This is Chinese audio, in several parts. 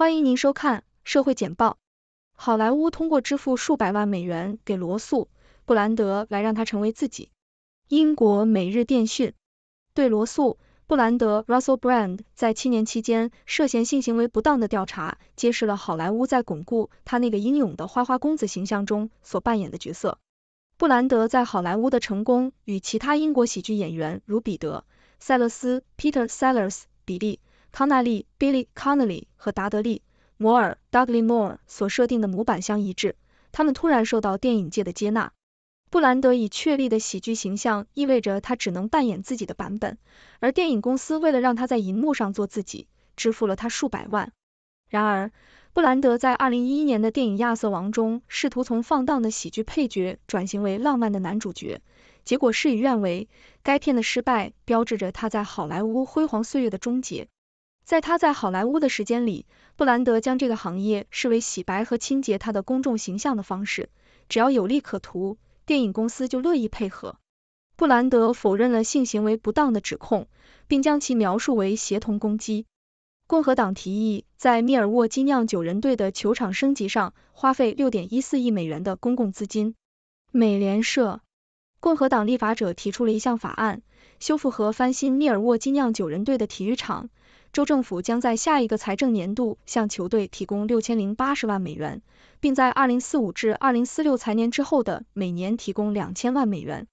欢迎您收看社会简报。好莱坞通过支付数百万美元给罗素·布兰德来让他成为自己。英国每日电讯对罗素·布兰德 （Russell Brand） 在七年期间涉嫌性行为不当的调查，揭示了好莱坞在巩固他那个英勇的花花公子形象中所扮演的角色。布兰德在好莱坞的成功与其他英国喜剧演员如彼得·塞勒斯 （Peter Sellers）、比利。康纳利 （Billy Connolly） 和达德利 （Douglas Moore） 所设定的模板相一致。他们突然受到电影界的接纳。布兰德已确立的喜剧形象意味着他只能扮演自己的版本，而电影公司为了让他在银幕上做自己，支付了他数百万。然而，布兰德在二零一一年的电影《亚瑟王》中试图从放荡的喜剧配角转型为浪漫的男主角，结果事与愿违。该片的失败标志着他在好莱坞辉煌岁月的终结。在他在好莱坞的时间里，布兰德将这个行业视为洗白和清洁他的公众形象的方式。只要有利可图，电影公司就乐意配合。布兰德否认了性行为不当的指控，并将其描述为协同攻击。共和党提议在密尔沃基酿酒人队的球场升级上花费六点一四亿美元的公共资金。美联社，共和党立法者提出了一项法案，修复和翻新密尔沃基酿酒人队的体育场。州政府将在下一个财政年度向球队提供六千零八十万美元，并在二零四五至二零四六财年之后的每年提供两千万美元。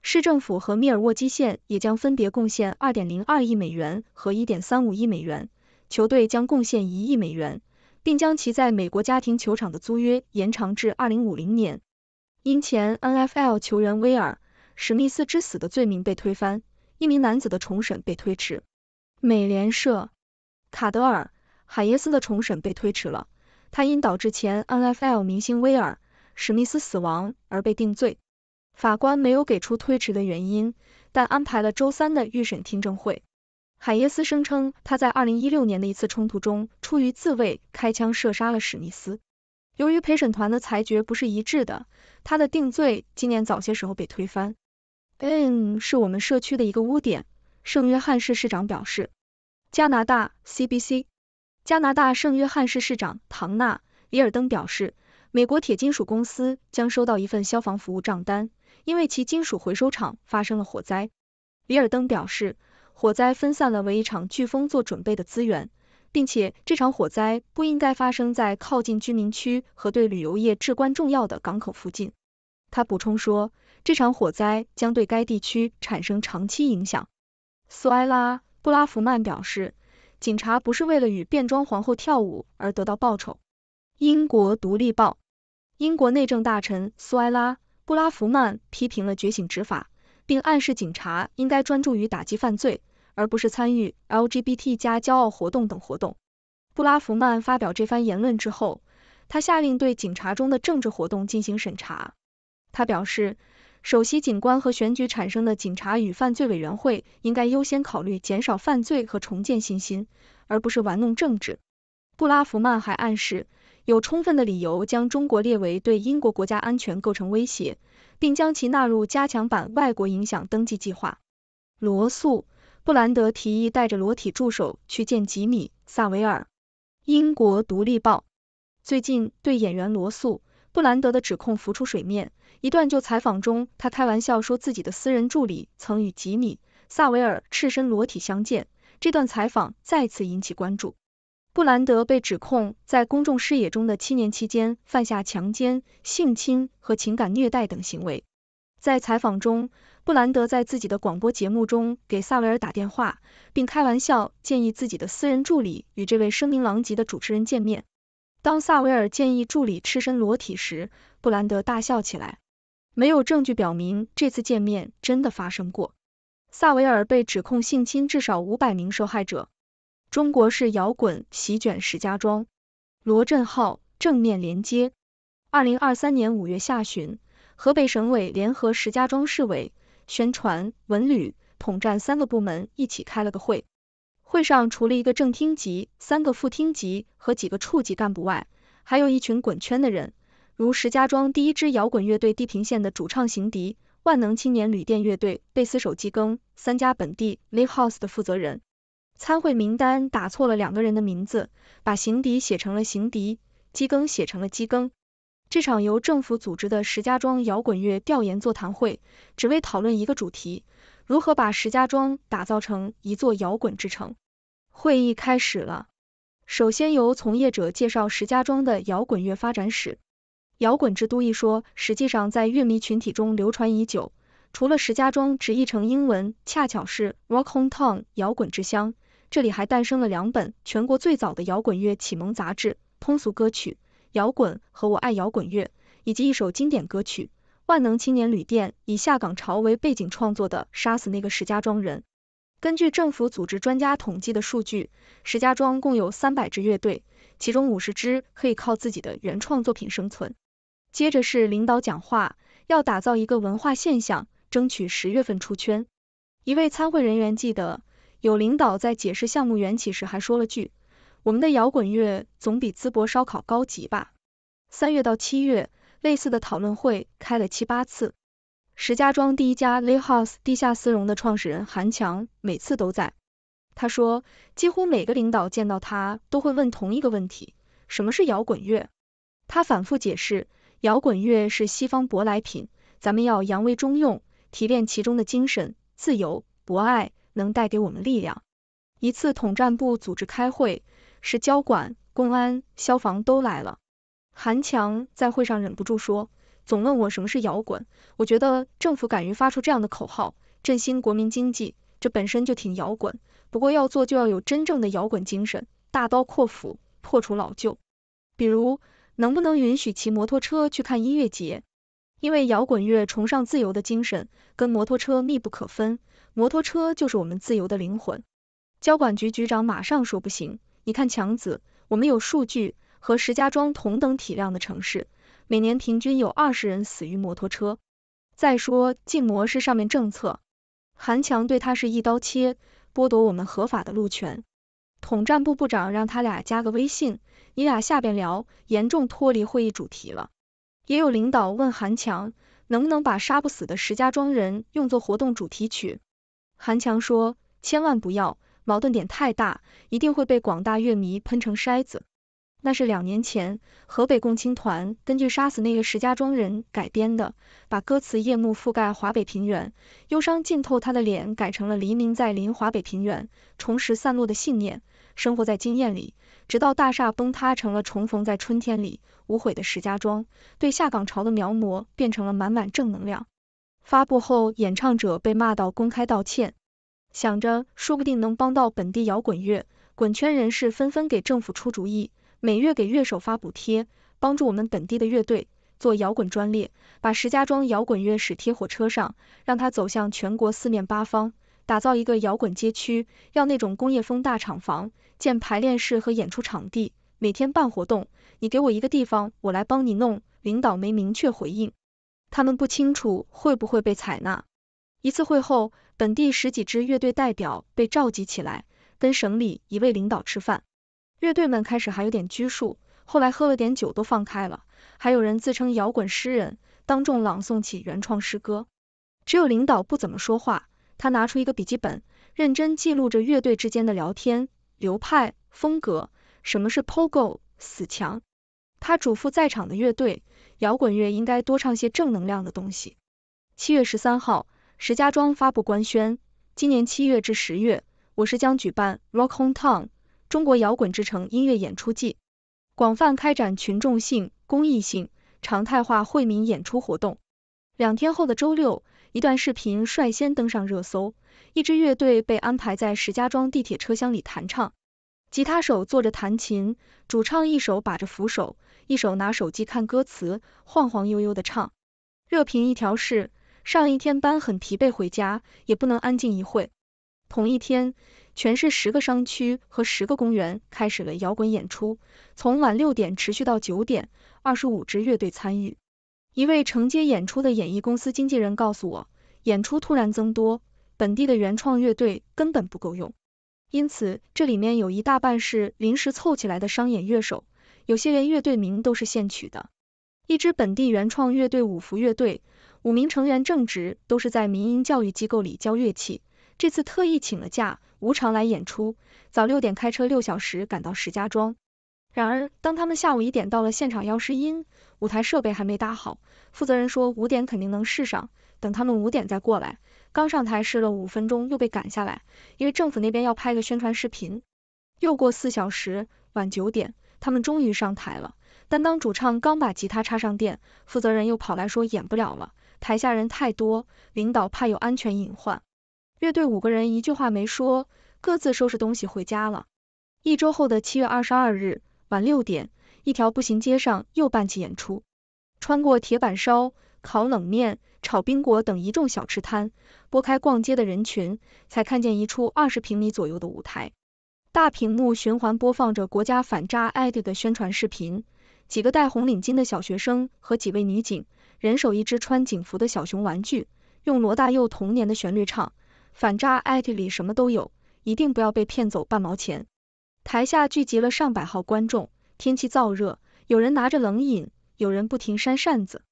市政府和密尔沃基县也将分别贡献二点零二亿美元和一点三五亿美元。球队将贡献一亿美元，并将其在美国家庭球场的租约延长至二零五零年。因前 NFL 球员威尔·史密斯之死的罪名被推翻，一名男子的重审被推迟。美联社，卡德尔·海耶斯的重审被推迟了。他因导致前 NFL 明星威尔·史密斯死亡而被定罪。法官没有给出推迟的原因，但安排了周三的预审听证会。海耶斯声称他在2016年的一次冲突中，出于自卫开枪射杀了史密斯。由于陪审团的裁决不是一致的，他的定罪今年早些时候被推翻。N 是我们社区的一个污点。圣约翰市市长表示，加拿大 CBC 加拿大圣约翰市市长唐纳里尔登表示，美国铁金属公司将收到一份消防服务账单，因为其金属回收厂发生了火灾。里尔登表示，火灾分散了为一场飓风做准备的资源，并且这场火灾不应该发生在靠近居民区和对旅游业至关重要的港口附近。他补充说，这场火灾将对该地区产生长期影响。苏埃拉·布拉福曼表示，警察不是为了与变装皇后跳舞而得到报酬。《英国独立报》英国内政大臣苏埃拉·布拉福曼批评了觉醒执法，并暗示警察应该专注于打击犯罪，而不是参与 LGBT 加骄傲活动等活动。布拉福曼发表这番言论之后，他下令对警察中的政治活动进行审查。他表示。首席警官和选举产生的警察与犯罪委员会应该优先考虑减少犯罪和重建信心，而不是玩弄政治。布拉夫曼还暗示有充分的理由将中国列为对英国国家安全构成威胁，并将其纳入加强版外国影响登记计划。罗素·布兰德提议带着裸体助手去见吉米·萨维尔。英国独立报最近对演员罗素。布兰德的指控浮出水面。一段就采访中，他开玩笑说自己的私人助理曾与吉米·萨维尔赤身裸体相见。这段采访再次引起关注。布兰德被指控在公众视野中的七年期间犯下强奸、性侵和情感虐待等行为。在采访中，布兰德在自己的广播节目中给萨维尔打电话，并开玩笑建议自己的私人助理与这位声名狼藉的主持人见面。当萨维尔建议助理赤身裸体时，布兰德大笑起来。没有证据表明这次见面真的发生过。萨维尔被指控性侵至少五百名受害者。中国式摇滚席卷石家庄，罗振浩正面连接。二零二三年五月下旬，河北省委联合石家庄市委、宣传、文旅、统战三个部门一起开了个会。会上除了一个正厅级、三个副厅级和几个处级干部外，还有一群滚圈的人，如石家庄第一支摇滚乐队《地平线》的主唱邢迪、万能青年旅店乐队贝斯手季更三家本地 Live House 的负责人。参会名单打错了两个人的名字，把邢迪写成了邢迪，基更写成了基更。这场由政府组织的石家庄摇滚乐调研座谈会，只为讨论一个主题：如何把石家庄打造成一座摇滚之城。会议开始了，首先由从业者介绍石家庄的摇滚乐发展史。摇滚之都一说，实际上在乐迷群体中流传已久。除了石家庄直译成英文恰巧是 Rock Home Town 摇滚之乡，这里还诞生了两本全国最早的摇滚乐启蒙杂志《通俗歌曲》。摇滚和我爱摇滚乐，以及一首经典歌曲《万能青年旅店》以下岗潮为背景创作的《杀死那个石家庄人》。根据政府组织专家统计的数据，石家庄共有三百支乐队，其中五十支可以靠自己的原创作品生存。接着是领导讲话，要打造一个文化现象，争取十月份出圈。一位参会人员记得，有领导在解释项目缘起时还说了句。我们的摇滚乐总比淄博烧烤高级吧？三月到七月，类似的讨论会开了七八次。石家庄第一家 l y house 地下丝绒的创始人韩强每次都在。他说，几乎每个领导见到他都会问同一个问题：什么是摇滚乐？他反复解释，摇滚乐是西方舶来品，咱们要扬为中用，提炼其中的精神——自由、博爱，能带给我们力量。一次统战部组织开会。是交管、公安、消防都来了。韩强在会上忍不住说：“总问我什么是摇滚，我觉得政府敢于发出这样的口号，振兴国民经济，这本身就挺摇滚。不过要做，就要有真正的摇滚精神，大刀阔斧，破除老旧。比如，能不能允许骑摩托车去看音乐节？因为摇滚乐崇尚自由的精神，跟摩托车密不可分，摩托车就是我们自由的灵魂。”交管局局长马上说：“不行。”你看强子，我们有数据，和石家庄同等体量的城市，每年平均有二十人死于摩托车。再说禁摩是上面政策，韩强对他是一刀切，剥夺我们合法的路权。统战部部长让他俩加个微信，你俩下边聊，严重脱离会议主题了。也有领导问韩强，能不能把杀不死的石家庄人用作活动主题曲？韩强说，千万不要。矛盾点太大，一定会被广大乐迷喷成筛子。那是两年前，河北共青团根据杀死那个石家庄人改编的，把歌词“夜幕覆盖华北平原，忧伤浸透他的脸”改成了“黎明在临华北平原，重拾散落的信念，生活在经验里，直到大厦崩塌成了重逢在春天里，无悔的石家庄”。对下岗潮的描摹变成了满满正能量。发布后，演唱者被骂到公开道歉。想着说不定能帮到本地摇滚乐滚圈人士，纷纷给政府出主意，每月给乐手发补贴，帮助我们本地的乐队做摇滚专列，把石家庄摇滚乐史贴火车上，让他走向全国四面八方，打造一个摇滚街区，要那种工业风大厂房，建排练室和演出场地，每天办活动。你给我一个地方，我来帮你弄。领导没明确回应，他们不清楚会不会被采纳。一次会后。本地十几支乐队代表被召集起来，跟省里一位领导吃饭。乐队们开始还有点拘束，后来喝了点酒都放开了，还有人自称摇滚诗人，当众朗诵起原创诗歌。只有领导不怎么说话，他拿出一个笔记本，认真记录着乐队之间的聊天、流派、风格，什么是 Pogo、死墙。他嘱咐在场的乐队，摇滚乐应该多唱些正能量的东西。七月十三号。石家庄发布官宣，今年七月至十月，我市将举办 Rock Home Town 中国摇滚之城音乐演出季，广泛开展群众性、公益性、常态化惠民演出活动。两天后的周六，一段视频率先登上热搜，一支乐队被安排在石家庄地铁车厢里弹唱，吉他手坐着弹琴，主唱一手把着扶手，一手拿手机看歌词，晃晃悠悠的唱。热评一条是。上一天班很疲惫，回家也不能安静一会。同一天，全市十个商区和十个公园开始了摇滚演出，从晚六点持续到九点，二十五支乐队参与。一位承接演出的演艺公司经纪人告诉我，演出突然增多，本地的原创乐队根本不够用，因此这里面有一大半是临时凑起来的商演乐手，有些连乐队名都是现取的。一支本地原创乐队五福乐队。五名成员正职都是在民营教育机构里教乐器，这次特意请了假，无偿来演出。早六点开车六小时赶到石家庄，然而当他们下午一点到了现场要试音，舞台设备还没搭好，负责人说五点肯定能试上，等他们五点再过来。刚上台试了五分钟又被赶下来，因为政府那边要拍个宣传视频。又过四小时，晚九点他们终于上台了，但当主唱刚把吉他插上电，负责人又跑来说演不了了。台下人太多，领导怕有安全隐患，乐队五个人一句话没说，各自收拾东西回家了。一周后的七月二十二日晚六点，一条步行街上又办起演出。穿过铁板烧、烤冷面、炒冰果等一众小吃摊，拨开逛街的人群，才看见一处二十平米左右的舞台，大屏幕循环播放着国家反诈爱的宣传视频，几个戴红领巾的小学生和几位女警。人手一只穿警服的小熊玩具，用罗大佑童年的旋律唱。反诈艾 t 里什么都有，一定不要被骗走半毛钱。台下聚集了上百号观众，天气燥热，有人拿着冷饮，有人不停扇扇子。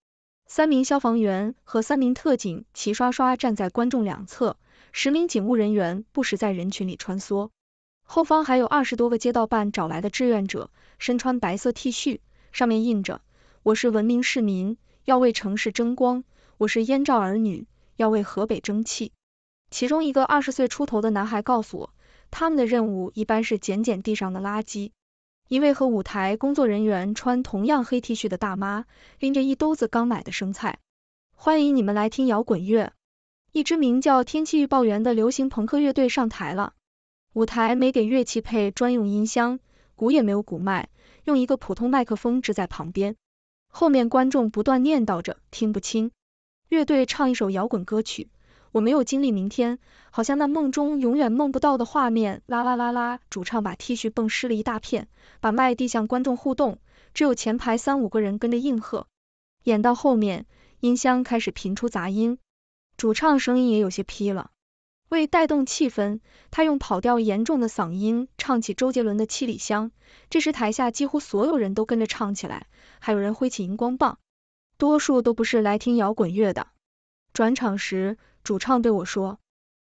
三名消防员和三名特警齐刷刷站在观众两侧，十名警务人员不时在人群里穿梭。后方还有二十多个街道办找来的志愿者，身穿白色 T 恤，上面印着“我是文明市民”。要为城市争光，我是燕赵儿女，要为河北争气。其中一个二十岁出头的男孩告诉我，他们的任务一般是捡捡地上的垃圾。一位和舞台工作人员穿同样黑 T 恤的大妈，拎着一兜子刚买的生菜。欢迎你们来听摇滚乐，一支名叫天气预报员的流行朋克乐队上台了。舞台没给乐器配专用音箱，鼓也没有鼓麦，用一个普通麦克风支在旁边。后面观众不断念叨着，听不清。乐队唱一首摇滚歌曲，我没有经历明天，好像那梦中永远梦不到的画面。啦啦啦啦，主唱把 T 恤蹦湿了一大片，把麦递向观众互动，只有前排三五个人跟着应和。演到后面，音箱开始频出杂音，主唱声音也有些劈了。为带动气氛，他用跑调严重的嗓音唱起周杰伦的《七里香》，这时台下几乎所有人都跟着唱起来。还有人挥起荧光棒，多数都不是来听摇滚乐的。转场时，主唱对我说：“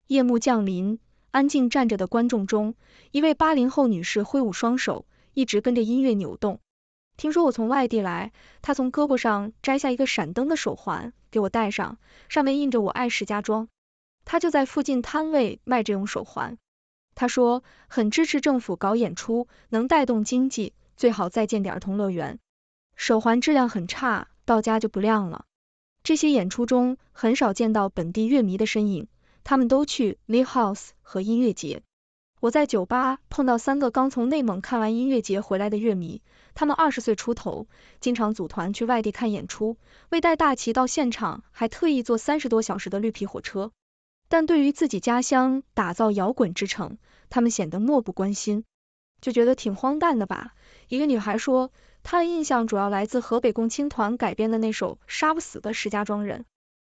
夜幕降临，安静站着的观众中，一位八零后女士挥舞双手，一直跟着音乐扭动。听说我从外地来，她从胳膊上摘下一个闪灯的手环给我戴上，上面印着‘我爱石家庄’。她就在附近摊位卖这种手环。她说很支持政府搞演出，能带动经济，最好再建点儿童乐园。”手环质量很差，到家就不亮了。这些演出中很少见到本地乐迷的身影，他们都去 live house 和音乐节。我在酒吧碰到三个刚从内蒙看完音乐节回来的乐迷，他们二十岁出头，经常组团去外地看演出，为带大旗到现场还特意坐三十多小时的绿皮火车。但对于自己家乡打造摇滚之城，他们显得漠不关心。就觉得挺荒诞的吧。一个女孩说，她的印象主要来自河北共青团改编的那首《杀不死的石家庄人》。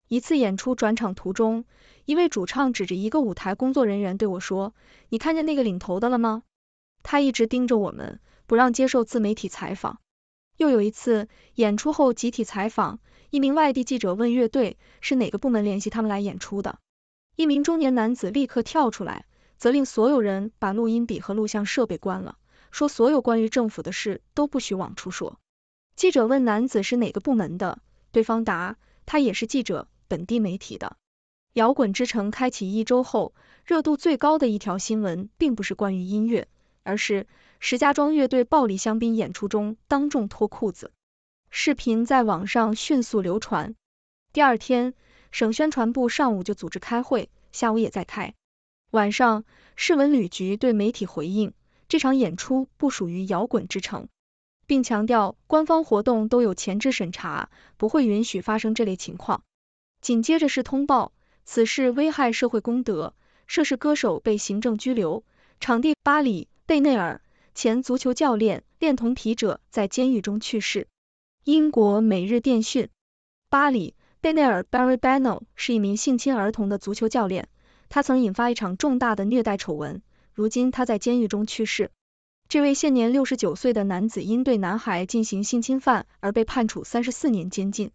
一次演出转场途中，一位主唱指着一个舞台工作人员对我说：“你看见那个领头的了吗？他一直盯着我们，不让接受自媒体采访。”又有一次演出后集体采访，一名外地记者问乐队是哪个部门联系他们来演出的，一名中年男子立刻跳出来。责令所有人把录音笔和录像设备关了，说所有关于政府的事都不许往出说。记者问男子是哪个部门的，对方答他也是记者，本地媒体的。摇滚之城开启一周后，热度最高的一条新闻并不是关于音乐，而是石家庄乐队暴力香槟演出中当众脱裤子，视频在网上迅速流传。第二天，省宣传部上午就组织开会，下午也在开。晚上，市文旅局对媒体回应，这场演出不属于摇滚之城，并强调官方活动都有前置审查，不会允许发生这类情况。紧接着是通报，此事危害社会公德，涉事歌手被行政拘留，场地巴里·贝内尔前足球教练恋童癖者在监狱中去世。英国每日电讯，巴里·贝内尔 （Barry Beno） 是一名性侵儿童的足球教练。他曾引发一场重大的虐待丑闻，如今他在监狱中去世。这位现年六十九岁的男子因对男孩进行性侵犯而被判处三十四年监禁。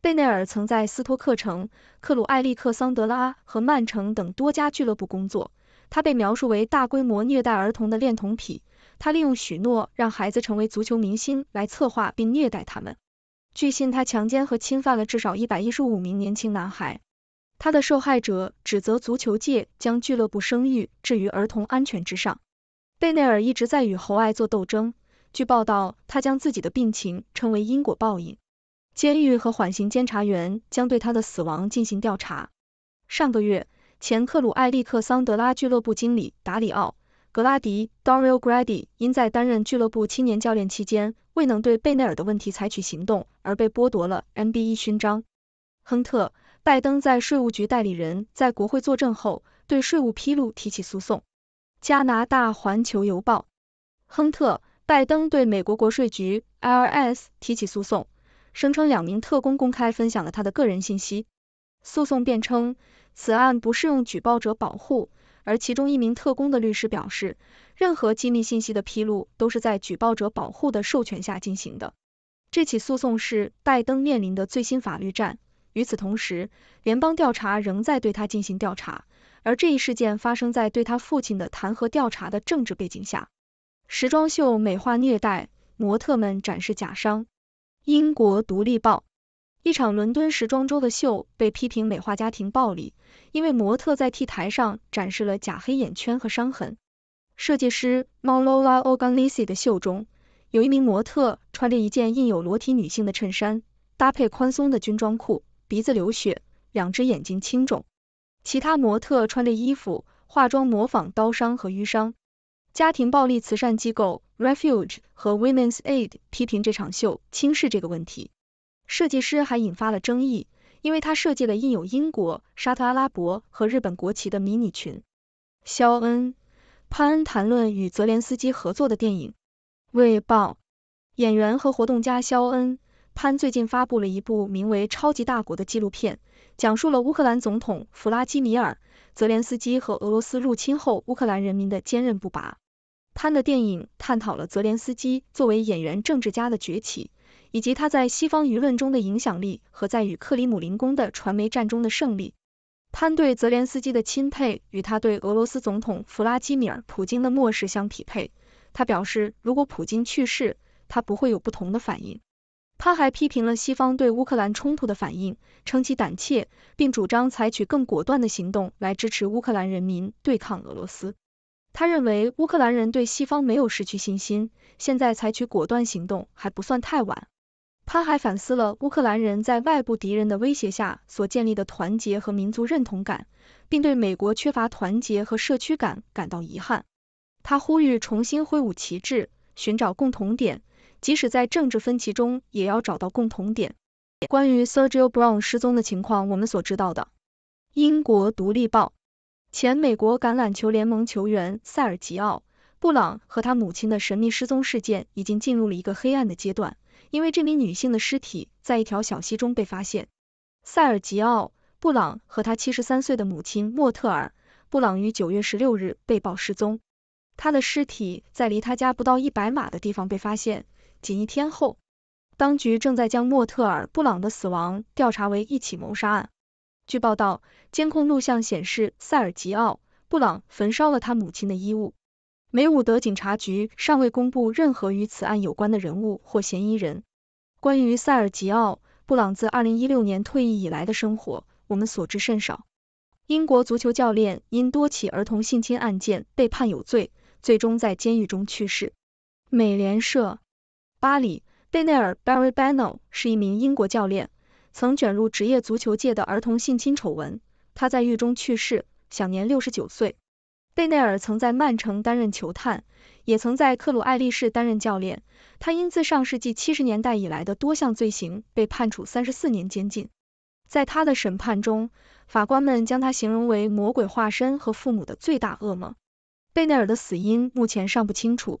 贝内尔曾在斯托克城、克鲁、艾利克桑德拉和曼城等多家俱乐部工作。他被描述为大规模虐待儿童的恋童癖，他利用许诺让孩子成为足球明星来策划并虐待他们。据信，他强奸和侵犯了至少一百一十五名年轻男孩。他的受害者指责足球界将俱乐部声誉置于儿童安全之上。贝内尔一直在与侯癌做斗争。据报道，他将自己的病情称为因果报应。监狱和缓刑监察员将对他的死亡进行调查。上个月，前克鲁艾利克桑德拉俱乐部经理达里奥·格拉迪 （Dario Grady） 因在担任俱乐部青年教练期间未能对贝内尔的问题采取行动而被剥夺了 M B E 勋章。亨特。拜登在税务局代理人在国会作证后，对税务披露提起诉讼。加拿大《环球邮报》：亨特，拜登对美国国税局 IRS 提起诉讼，声称两名特工公开分享了他的个人信息。诉讼辩称，此案不适用举报者保护，而其中一名特工的律师表示，任何机密信息的披露都是在举报者保护的授权下进行的。这起诉讼是拜登面临的最新法律战。与此同时，联邦调查仍在对他进行调查，而这一事件发生在对他父亲的弹劾调查的政治背景下。时装秀美化虐待，模特们展示假伤。英国独立报：一场伦敦时装周的秀被批评美化家庭暴力，因为模特在 T 台上展示了假黑眼圈和伤痕。设计师 m a l o l a Organisi 的秀中，有一名模特穿着一件印有裸体女性的衬衫，搭配宽松的军装裤。鼻子流血，两只眼睛青肿。其他模特穿着衣服、化妆，模仿刀伤和瘀伤。家庭暴力慈善机构 Refuge 和 Women's Aid 批评这场秀轻视这个问题。设计师还引发了争议，因为他设计了印有英国、沙特阿拉伯和日本国旗的迷你裙。肖恩·潘恩谈论与泽连斯基合作的电影。卫报，演员和活动家肖恩。潘最近发布了一部名为《超级大国》的纪录片，讲述了乌克兰总统弗拉基米尔·泽连斯基和俄罗斯入侵后乌克兰人民的坚韧不拔。潘的电影探讨了泽连斯基作为演员政治家的崛起，以及他在西方舆论中的影响力和在与克里姆林宫的传媒战中的胜利。潘对泽连斯基的钦佩与他对俄罗斯总统弗拉基米尔·普京的漠视相匹配。他表示，如果普京去世，他不会有不同的反应。他还批评了西方对乌克兰冲突的反应，称其胆怯，并主张采取更果断的行动来支持乌克兰人民对抗俄罗斯。他认为乌克兰人对西方没有失去信心，现在采取果断行动还不算太晚。他还反思了乌克兰人在外部敌人的威胁下所建立的团结和民族认同感，并对美国缺乏团结和社区感感到遗憾。他呼吁重新挥舞旗帜，寻找共同点。即使在政治分歧中，也要找到共同点。关于 Sergio Brown 失踪的情况，我们所知道的：英国《独立报》前美国橄榄球联盟球员塞尔吉奥·布朗和他母亲的神秘失踪事件已经进入了一个黑暗的阶段，因为这名女性的尸体在一条小溪中被发现。塞尔吉奥·布朗和他七十三岁的母亲莫特尔·布朗于九月十六日被曝失踪，他的尸体在离他家不到一百码的地方被发现。仅一天后，当局正在将莫特尔·布朗的死亡调查为一起谋杀案。据报道，监控录像显示塞尔吉奥·布朗焚烧了他母亲的衣物。梅伍德警察局尚未公布任何与此案有关的人物或嫌疑人。关于塞尔吉奥·布朗自2016年退役以来的生活，我们所知甚少。英国足球教练因多起儿童性侵案件被判有罪，最终在监狱中去世。美联社。巴里·贝内尔 （Barry b a n n e l 是一名英国教练，曾卷入职业足球界的儿童性侵丑闻。他在狱中去世，享年六十九岁。贝内尔曾在曼城担任球探，也曾在克鲁艾利市担任教练。他因自上世纪七十年代以来的多项罪行被判处三十四年监禁。在他的审判中，法官们将他形容为魔鬼化身和父母的最大噩梦。贝内尔的死因目前尚不清楚。